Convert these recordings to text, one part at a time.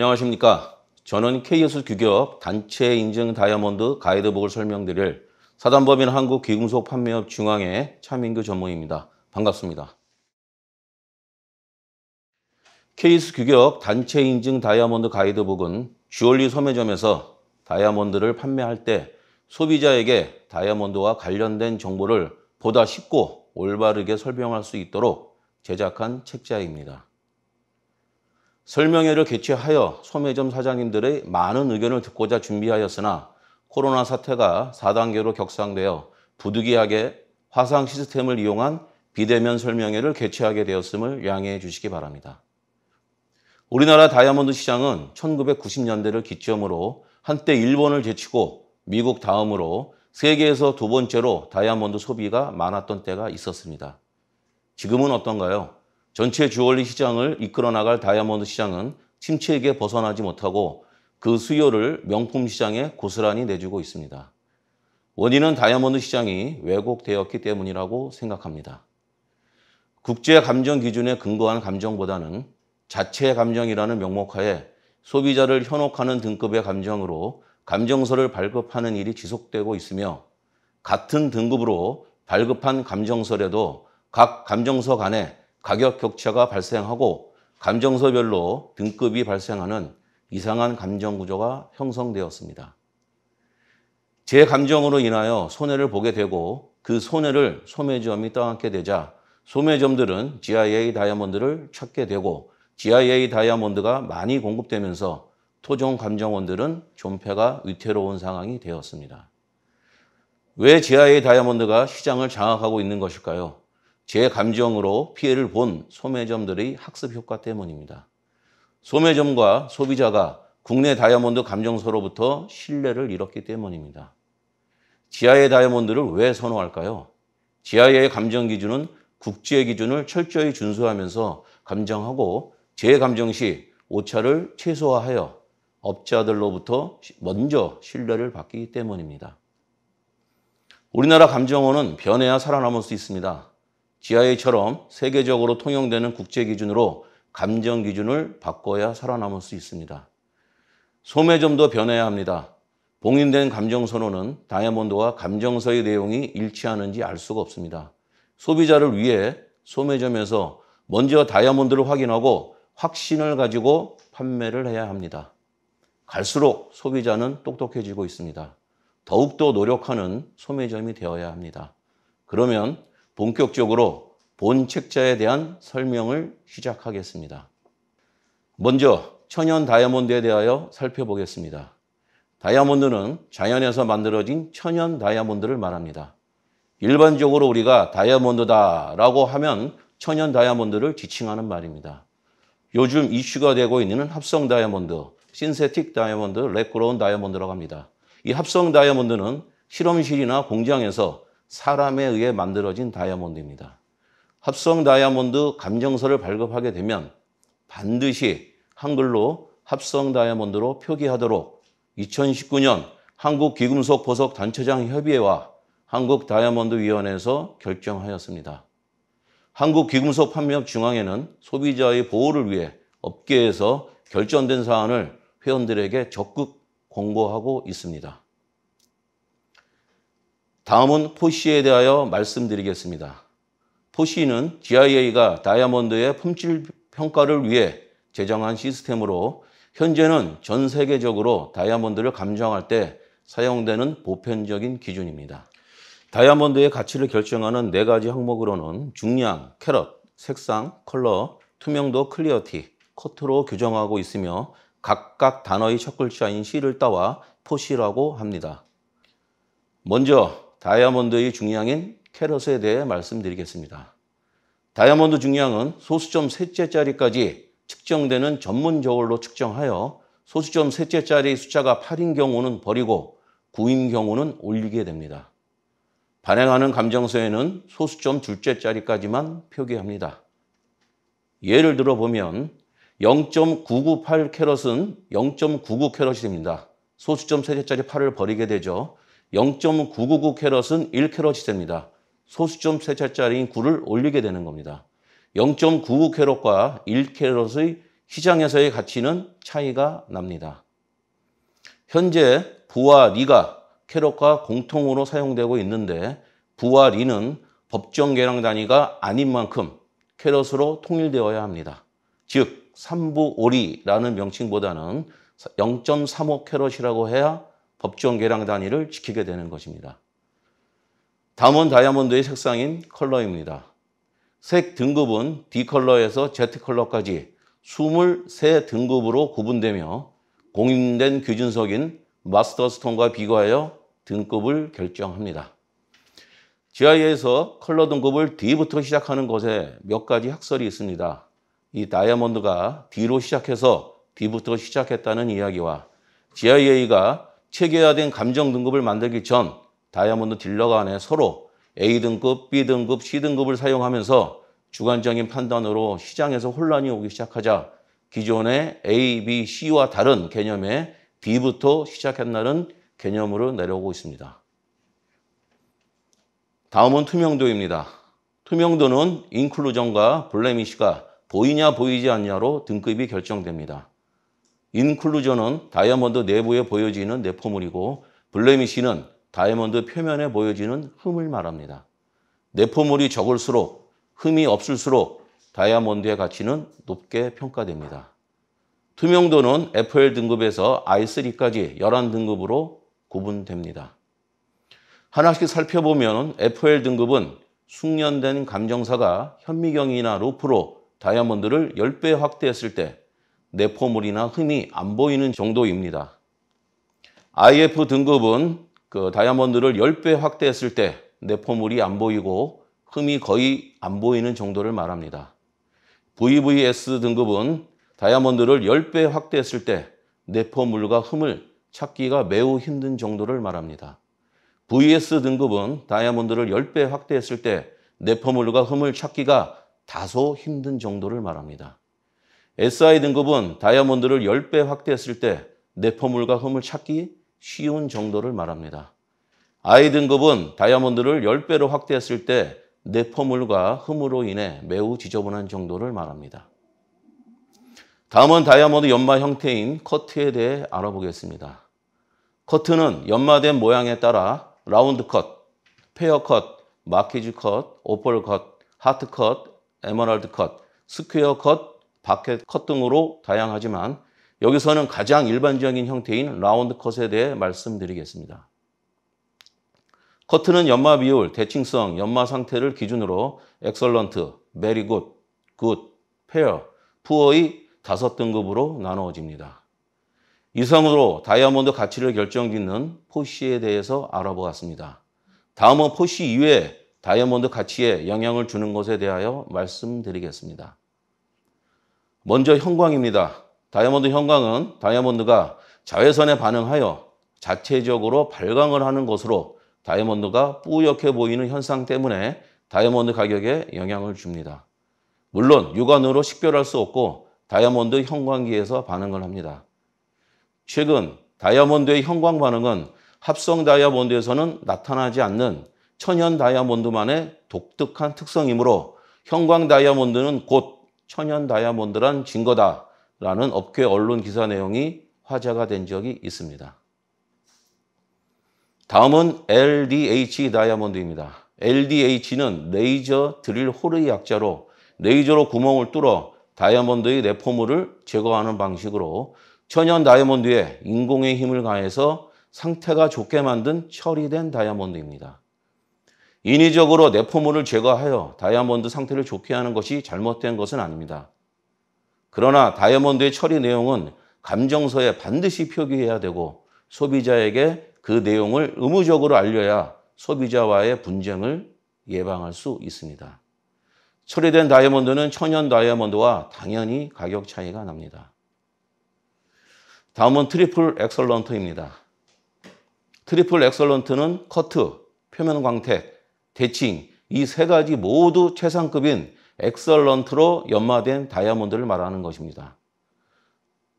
안녕하십니까. 저는 K예술 규격 단체 인증 다이아몬드 가이드북을 설명드릴 사단법인 한국 귀금속 판매업 중앙회 차민규 전무입니다. 반갑습니다. 케이스 규격 단체 인증 다이아몬드 가이드북은 주얼리 소매점에서 다이아몬드를 판매할 때 소비자에게 다이아몬드와 관련된 정보를 보다 쉽고 올바르게 설명할 수 있도록 제작한 책자입니다. 설명회를 개최하여 소매점 사장님들의 많은 의견을 듣고자 준비하였으나 코로나 사태가 4단계로 격상되어 부득이하게 화상 시스템을 이용한 비대면 설명회를 개최하게 되었음을 양해해 주시기 바랍니다. 우리나라 다이아몬드 시장은 1990년대를 기점으로 한때 일본을 제치고 미국 다음으로 세계에서 두 번째로 다이아몬드 소비가 많았던 때가 있었습니다. 지금은 어떤가요? 전체 주얼리 시장을 이끌어 나갈 다이아몬드 시장은 침체에게 벗어나지 못하고 그 수요를 명품 시장에 고스란히 내주고 있습니다. 원인은 다이아몬드 시장이 왜곡되었기 때문이라고 생각합니다. 국제 감정 기준에 근거한 감정보다는 자체 감정이라는 명목하에 소비자를 현혹하는 등급의 감정으로 감정서를 발급하는 일이 지속되고 있으며 같은 등급으로 발급한 감정서라도 각 감정서 간에 가격 격차가 발생하고 감정서별로 등급이 발생하는 이상한 감정 구조가 형성되었습니다. 제 감정으로 인하여 손해를 보게 되고 그 손해를 소매점이 떠안게 되자 소매점들은 GIA 다이아몬드를 찾게 되고 GIA 다이아몬드가 많이 공급되면서 토종 감정원들은 존폐가 위태로운 상황이 되었습니다. 왜 GIA 다이아몬드가 시장을 장악하고 있는 것일까요? 제 감정으로 피해를 본 소매점들의 학습 효과 때문입니다. 소매점과 소비자가 국내 다이아몬드 감정서로부터 신뢰를 잃었기 때문입니다. 지하의 다이아몬드를 왜 선호할까요? 지하의 감정 기준은 국제 기준을 철저히 준수하면서 감정하고 재감정 시 오차를 최소화하여 업자들로부터 먼저 신뢰를 받기 때문입니다. 우리나라 감정원은 변해야 살아남을 수 있습니다. GIA처럼 세계적으로 통용되는 국제 기준으로 감정 기준을 바꿔야 살아남을 수 있습니다. 소매점도 변해야 합니다. 봉인된 감정 선호는 다이아몬드와 감정서의 내용이 일치하는지 알 수가 없습니다. 소비자를 위해 소매점에서 먼저 다이아몬드를 확인하고 확신을 가지고 판매를 해야 합니다. 갈수록 소비자는 똑똑해지고 있습니다. 더욱더 노력하는 소매점이 되어야 합니다. 그러면 본격적으로 본 책자에 대한 설명을 시작하겠습니다. 먼저 천연 다이아몬드에 대하여 살펴보겠습니다. 다이아몬드는 자연에서 만들어진 천연 다이아몬드를 말합니다. 일반적으로 우리가 다이아몬드다라고 하면 천연 다이아몬드를 지칭하는 말입니다. 요즘 이슈가 되고 있는 합성 다이아몬드, 신세틱 다이아몬드, 레그로운 다이아몬드라고 합니다. 이 합성 다이아몬드는 실험실이나 공장에서 사람에 의해 만들어진 다이아몬드입니다. 합성 다이아몬드 감정서를 발급하게 되면 반드시 한글로 합성 다이아몬드로 표기하도록 2019년 한국 귀금속 보석 단체장 협의회와 한국 다이아몬드 위원회에서 결정하였습니다. 한국 귀금속 판매업 중앙회는 소비자의 보호를 위해 업계에서 결정된 사안을 회원들에게 적극 공고하고 있습니다. 다음은 포시에 대하여 말씀드리겠습니다. 포시는 GIA가 다이아몬드의 품질 평가를 위해 제정한 시스템으로 현재는 전 세계적으로 다이아몬드를 감정할 때 사용되는 보편적인 기준입니다. 다이아몬드의 가치를 결정하는 네 가지 항목으로는 중량, 캐럿, 색상, 컬러, 투명도, 클리어티, 커트로 규정하고 있으며 각각 단어의 첫 글자인 C를 따와 포시라고 합니다. 먼저 다이아몬드의 중량인 캐럿에 대해 말씀드리겠습니다. 다이아몬드 중량은 소수점 셋째 자리까지 측정되는 전문 저울로 측정하여 소수점 셋째 자리 숫자가 8인 경우는 버리고 9인 경우는 올리게 됩니다. 반행하는 감정서에는 소수점 둘째 자리까지만 표기합니다. 예를 들어 보면 0.998 캐럿은 0.99 캐럿이 됩니다. 소수점 셋째 자리 8을 버리게 되죠. 0.999 캐럿은 1 캐럿이 됩니다. 소수점 3차짜리인 9를 올리게 되는 겁니다. 0.99 캐럿과 1 캐럿의 시장에서의 가치는 차이가 납니다. 현재 부와 리가 캐럿과 공통으로 사용되고 있는데 부와 리는 법정 계량 단위가 아닌 만큼 캐럿으로 통일되어야 합니다. 즉 3부 오리라는 명칭보다는 0.35 캐럿이라고 해야 법정 계량 단위를 지키게 되는 것입니다. 다음은 다이아몬드의 색상인 컬러입니다. 색 등급은 D컬러에서 Z컬러까지 23등급으로 구분되며 공인된 규준석인 마스터스톤과 비교하여 등급을 결정합니다. i a 에서 컬러 등급을 D부터 시작하는 것에 몇 가지 학설이 있습니다. 이 다이아몬드가 D로 시작해서 D부터 시작했다는 이야기와 GIA가 체계화된 감정 등급을 만들기 전 다이아몬드 딜러 간에 서로 A등급, B등급, C등급을 사용하면서 주관적인 판단으로 시장에서 혼란이 오기 시작하자 기존의 A, B, C와 다른 개념의 d 부터시작한다는 개념으로 내려오고 있습니다. 다음은 투명도입니다. 투명도는 인클루전과 블레미시가 보이냐 보이지 않냐로 등급이 결정됩니다. 인클루저는 다이아몬드 내부에 보여지는 내포물이고 블레미시는 다이아몬드 표면에 보여지는 흠을 말합니다. 내포물이 적을수록 흠이 없을수록 다이아몬드의 가치는 높게 평가됩니다. 투명도는 FL 등급에서 I3까지 11등급으로 구분됩니다. 하나씩 살펴보면 FL 등급은 숙련된 감정사가 현미경이나 루프로 다이아몬드를 10배 확대했을 때 내포물이나 흠이 안 보이는 정도입니다. IF 등급은 그 다이아몬드를 10배 확대했을 때 내포물이 안 보이고 흠이 거의 안 보이는 정도를 말합니다. VVS 등급은 다이아몬드를 10배 확대했을 때 내포물과 흠을 찾기가 매우 힘든 정도를 말합니다. VS 등급은 다이아몬드를 10배 확대했을 때 내포물과 흠을 찾기가 다소 힘든 정도를 말합니다. SI 등급은 다이아몬드를 10배 확대했을 때 내포물과 흠을 찾기 쉬운 정도를 말합니다. I 등급은 다이아몬드를 10배로 확대했을 때 내포물과 흠으로 인해 매우 지저분한 정도를 말합니다. 다음은 다이아몬드 연마 형태인 커트에 대해 알아보겠습니다. 커트는 연마된 모양에 따라 라운드 컷, 페어 컷, 마키즈 컷, 오펄 컷, 하트 컷, 에머랄드 컷, 스퀘어 컷, 바켓 컷 등으로 다양하지만 여기서는 가장 일반적인 형태인 라운드 컷에 대해 말씀드리겠습니다. 커트는 연마 비율, 대칭성, 연마 상태를 기준으로 엑설런트, 메리 굿, 굿, 페어, 푸어의 다섯 등급으로 나누어집니다. 이상으로 다이아몬드 가치를 결정짓는 포시에 대해서 알아보았습니다. 다음은 포시 이외에 다이아몬드 가치에 영향을 주는 것에 대하여 말씀드리겠습니다. 먼저 형광입니다. 다이아몬드 형광은 다이아몬드가 자외선에 반응하여 자체적으로 발광을 하는 것으로 다이아몬드가 뿌옇게 보이는 현상 때문에 다이아몬드 가격에 영향을 줍니다. 물론 육안으로 식별할 수 없고 다이아몬드 형광기에서 반응을 합니다. 최근 다이아몬드의 형광 반응은 합성 다이아몬드에서는 나타나지 않는 천연 다이아몬드만의 독특한 특성이므로 형광 다이아몬드는 곧 천연 다이아몬드란 증거다라는 업계 언론 기사 내용이 화제가 된 적이 있습니다. 다음은 LDH 다이아몬드입니다. LDH는 레이저 드릴 홀의 약자로 레이저로 구멍을 뚫어 다이아몬드의 내포물을 제거하는 방식으로 천연 다이아몬드에 인공의 힘을 가해서 상태가 좋게 만든 처리된 다이아몬드입니다. 인위적으로 내포물을 제거하여 다이아몬드 상태를 좋게 하는 것이 잘못된 것은 아닙니다. 그러나 다이아몬드의 처리 내용은 감정서에 반드시 표기해야 되고 소비자에게 그 내용을 의무적으로 알려야 소비자와의 분쟁을 예방할 수 있습니다. 처리된 다이아몬드는 천연 다이아몬드와 당연히 가격 차이가 납니다. 다음은 트리플 엑설런트입니다. 트리플 엑설런트는 커트, 표면 광택, 대칭 이 세 가지 모두 최상급인 엑설런트로 연마된 다이아몬드를 말하는 것입니다.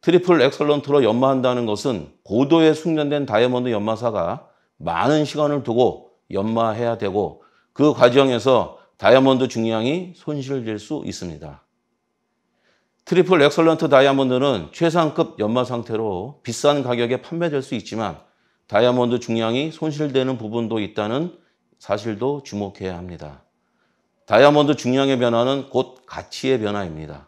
트리플 엑설런트로 연마한다는 것은 고도의 숙련된 다이아몬드 연마사가 많은 시간을 두고 연마해야 되고 그 과정에서 다이아몬드 중량이 손실될 수 있습니다. 트리플 엑설런트 다이아몬드는 최상급 연마 상태로 비싼 가격에 판매될 수 있지만 다이아몬드 중량이 손실되는 부분도 있다는 사실도 주목해야 합니다. 다이아몬드 중량의 변화는 곧 가치의 변화입니다.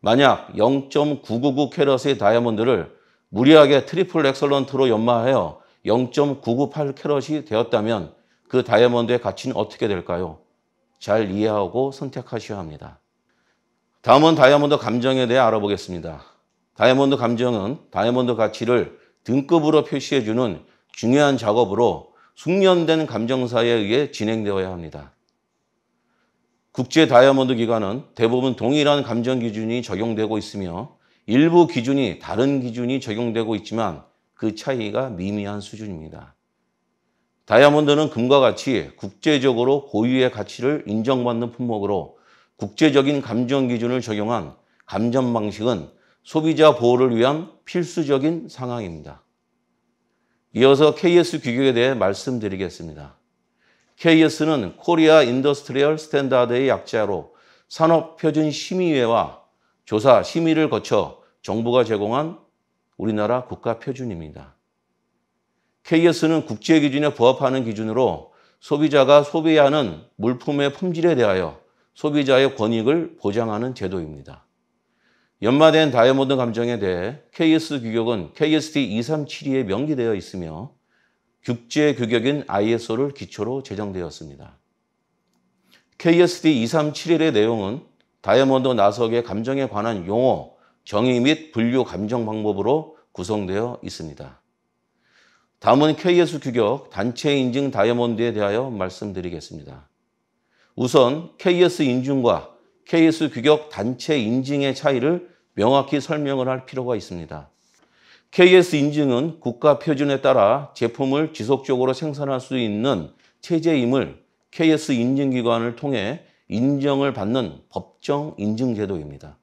만약 0.999 캐럿의 다이아몬드를 무리하게 트리플 엑설런트로 연마하여 0.998 캐럿이 되었다면 그 다이아몬드의 가치는 어떻게 될까요? 잘 이해하고 선택하셔야 합니다. 다음은 다이아몬드 감정에 대해 알아보겠습니다. 다이아몬드 감정은 다이아몬드 가치를 등급으로 표시해주는 중요한 작업으로 숙련된 감정사에 의해 진행되어야 합니다. 국제 다이아몬드 기관은 대부분 동일한 감정 기준이 적용되고 있으며 일부 기준이 다른 기준이 적용되고 있지만 그 차이가 미미한 수준입니다. 다이아몬드는 금과 같이 국제적으로 고유의 가치를 인정받는 품목으로 국제적인 감정 기준을 적용한 감정 방식은 소비자 보호를 위한 필수적인 상황입니다. 이어서 KS 규격에 대해 말씀드리겠습니다. KS는 코리아 인더스트리얼 스탠다드의 약자로 산업표준심의회와 조사, 심의를 거쳐 정부가 제공한 우리나라 국가표준입니다. KS는 국제기준에 부합하는 기준으로 소비자가 소비하는 물품의 품질에 대하여 소비자의 권익을 보장하는 제도입니다. 연마된 다이아몬드 감정에 대해 KS 규격은 KST 2372에 명기되어 있으며 국제 규격인 ISO를 기초로 제정되었습니다. KSD 2371의 내용은 다이아몬드 나석의 감정에 관한 용어, 정의 및 분류 감정 방법으로 구성되어 있습니다. 다음은 KS 규격 단체 인증 다이아몬드에 대하여 말씀드리겠습니다. 우선 KS 인증과 KS 규격 단체 인증의 차이를 명확히 설명을 할 필요가 있습니다. KS 인증은 국가 표준에 따라 제품을 지속적으로 생산할 수 있는 체제임을 KS 인증기관을 통해 인정을 받는 법정 인증제도입니다.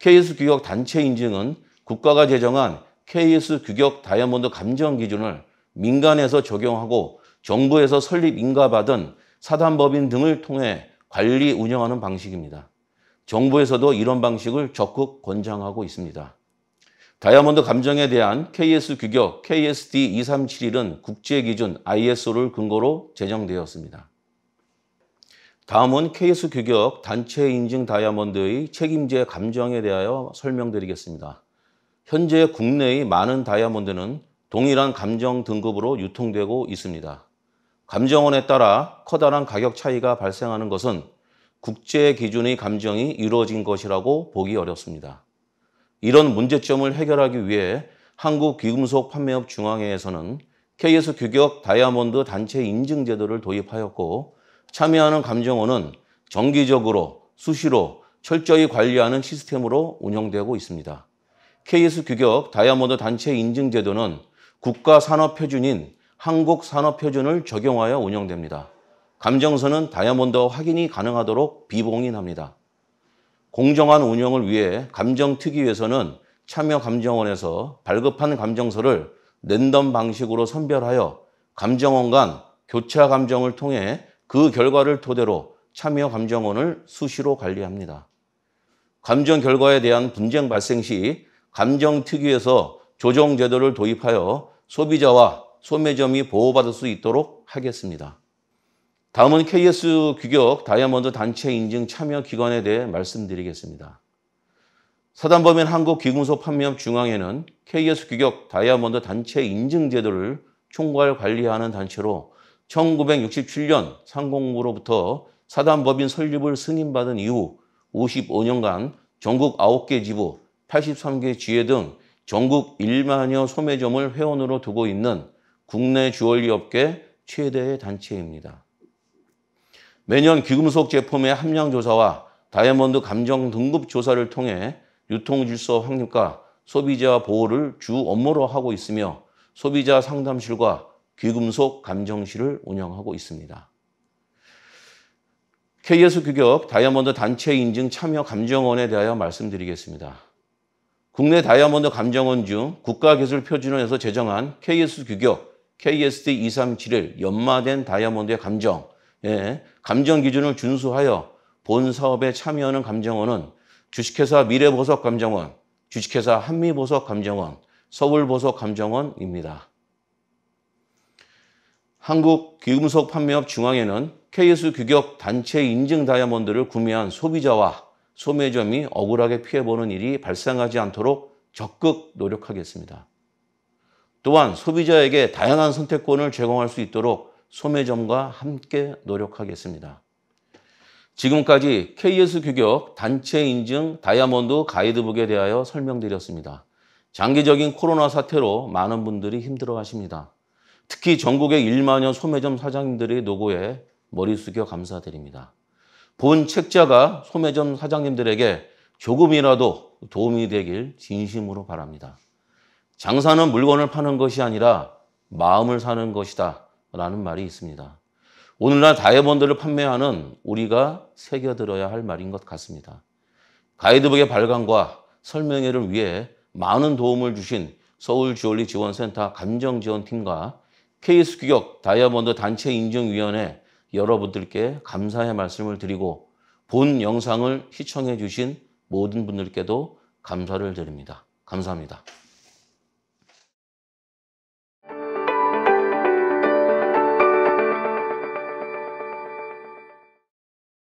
KS 규격 단체 인증은 국가가 제정한 KS 규격 다이아몬드 감정 기준을 민간에서 적용하고 정부에서 설립 인가받은 사단법인 등을 통해 관리 운영하는 방식입니다. 정부에서도 이런 방식을 적극 권장하고 있습니다. 다이아몬드 감정에 대한 KS 규격 KSD 2371은 국제 기준 ISO를 근거로 제정되었습니다. 다음은 KS 규격 단체 인증 다이아몬드의 책임제 감정에 대하여 설명드리겠습니다. 현재 국내의 많은 다이아몬드는 동일한 감정 등급으로 유통되고 있습니다. 감정원에 따라 커다란 가격 차이가 발생하는 것은 국제 기준의 감정이 이루어진 것이라고 보기 어렵습니다. 이런 문제점을 해결하기 위해 한국귀금속판매업중앙회에서는 KS 규격 다이아몬드 단체 인증 제도를 도입하였고 참여하는 감정원은 정기적으로 수시로 철저히 관리하는 시스템으로 운영되고 있습니다. KS 규격 다이아몬드 단체 인증 제도는 국가 산업 표준인 한국 산업 표준을 적용하여 운영됩니다. 감정선은 다이아몬드 확인이 가능하도록 비봉인합니다. 공정한 운영을 위해 감정특위에서는 참여감정원에서 발급한 감정서를 랜덤 방식으로 선별하여 감정원 간 교차 감정을 통해 그 결과를 토대로 참여감정원을 수시로 관리합니다. 감정 결과에 대한 분쟁 발생 시 감정특위에서 조정제도를 도입하여 소비자와 소매점이 보호받을 수 있도록 하겠습니다. 다음은 KS 규격 다이아몬드 단체 인증 참여 기관에 대해 말씀드리겠습니다. 사단법인 한국귀금속 판매업 중앙회는 KS 규격 다이아몬드 단체 인증 제도를 총괄 관리하는 단체로 1967년 상공부로부터 사단법인 설립을 승인받은 이후 55년간 전국 9개 지부, 83개 지회 등 전국 1만여 소매점을 회원으로 두고 있는 국내 주얼리 업계 최대의 단체입니다. 매년 귀금속 제품의 함량 조사와 다이아몬드 감정 등급 조사를 통해 유통 질서 확립과 소비자 보호를 주 업무로 하고 있으며 소비자 상담실과 귀금속 감정실을 운영하고 있습니다. KS 규격 다이아몬드 단체 인증 참여 감정원에 대하여 말씀드리겠습니다. 국내 다이아몬드 감정원 중 국가기술표준원에서 제정한 KS 규격 KSD 2371 연마된 다이아몬드의 감정, 예, 감정 기준을 준수하여 본 사업에 참여하는 감정원은 주식회사 미래보석감정원, 주식회사 한미보석감정원, 서울보석감정원입니다. 한국귀금속판매업 중앙에는 KS 규격 단체 인증 다이아몬드를 구매한 소비자와 소매점이 억울하게 피해보는 일이 발생하지 않도록 적극 노력하겠습니다. 또한 소비자에게 다양한 선택권을 제공할 수 있도록 소매점과 함께 노력하겠습니다. 지금까지 KS 규격 단체 인증 다이아몬드 가이드북에 대하여 설명드렸습니다. 장기적인 코로나 사태로 많은 분들이 힘들어 하십니다. 특히 전국의 1만여 소매점 사장님들의 노고에 머리 숙여 감사드립니다. 본 책자가 소매점 사장님들에게 조금이라도 도움이 되길 진심으로 바랍니다. 장사는 물건을 파는 것이 아니라 마음을 사는 것이다 라는 말이 있습니다. 오늘날 다이아몬드를 판매하는 우리가 새겨들어야 할 말인 것 같습니다. 가이드북의 발간과 설명회를 위해 많은 도움을 주신 서울 주얼리 지원센터 감정지원팀과 케이스 규격 다이아몬드 단체 인증위원회 여러분들께 감사의 말씀을 드리고 본 영상을 시청해 주신 모든 분들께도 감사를 드립니다. 감사합니다.